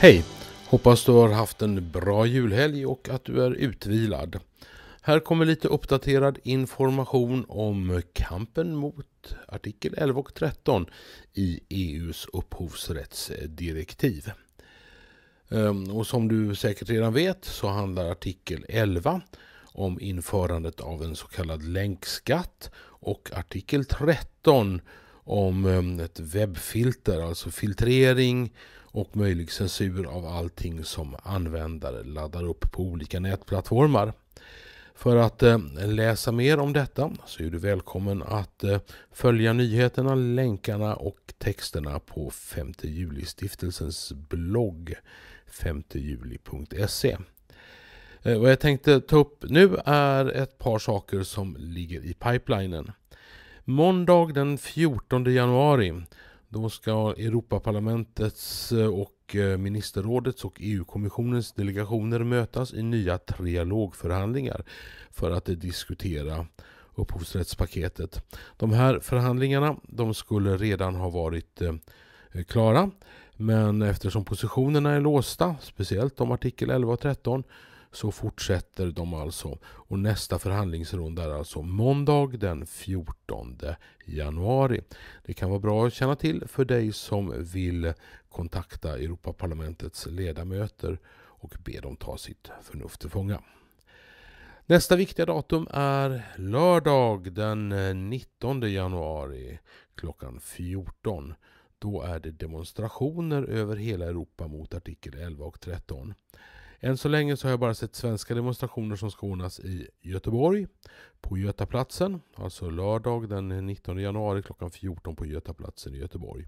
Hej! Hoppas du har haft en bra julhelg och att du är utvilad. Här kommer lite uppdaterad information om kampen mot artikel 11 och 13 i EUs upphovsrättsdirektiv. Ehm, och som du säkert redan vet så handlar artikel 11 om införandet av en så kallad länkskatt och artikel 13 om ehm, ett webbfilter, alltså filtrering och möjlig censur av allting som användare laddar upp på olika nätplattformar. För att ehm, läsa mer om detta så är du välkommen att eh, följa nyheterna, länkarna och texterna på 5 juli-stiftelsens blogg 5juli.se. Eh, vad jag tänkte ta upp nu är ett par saker som ligger i pipelinen. Måndag den 14 januari då ska Europaparlamentets eh, och eh, ministerrådets och EU-kommissionens delegationer mötas i nya trialogförhandlingar för att diskutera upphovsrättspaketet. De här förhandlingarna de skulle redan ha varit eh, klara men eftersom positionerna är låsta, speciellt om artikel 11 och 13 så fortsätter de alltså. Och nästa förhandlingsrunda är alltså måndag den 14 januari. Det kan vara bra att känna till för dig som vill kontakta Europaparlamentets ledamöter och be dem ta sitt förnuft till fånga. Nästa viktiga datum är lördag den 19 januari klockan 14. Då är det demonstrationer över hela Europa mot artikel 11 och 13. Än så länge så har jag bara sett svenska demonstrationer som ska ordnas i Göteborg på Götaplatsen, alltså lördag den 19 januari klockan 14 på Götaplatsen i Göteborg.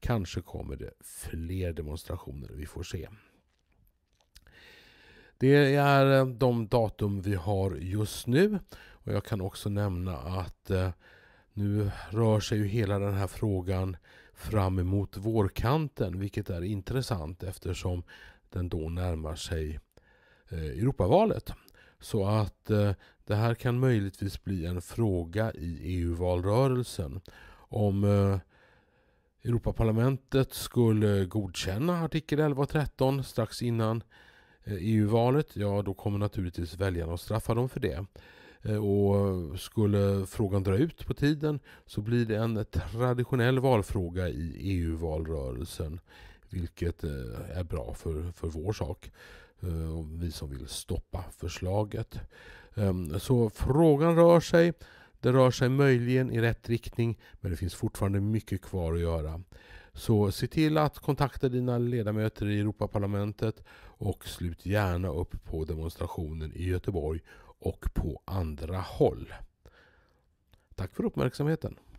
Kanske kommer det fler demonstrationer, vi får se. Det är eh, de datum vi har just nu och jag kan också nämna att eh, nu rör sig ju hela den här frågan fram emot vårkanten, vilket är intressant eftersom den då närmar sig eh, Europavalet. Så att eh, det här kan möjligtvis bli en fråga i EU-valrörelsen. Om eh, Europaparlamentet skulle godkänna artikel 11 och 13 strax innan EU-valet, e ja då kommer naturligtvis väljarna att straffa dem för det. Och skulle frågan dra ut på tiden så blir det en traditionell valfråga i EU-valrörelsen vilket eh, är bra för, för vår sak. Eh, vi som vill stoppa förslaget. Ehm, så frågan rör sig. Det rör sig möjligen i rätt riktning men det finns fortfarande mycket kvar att göra. Så se till att kontakta dina ledamöter i Europaparlamentet och slut gärna upp på demonstrationen i Göteborg och på andra håll. Tack för uppmärksamheten.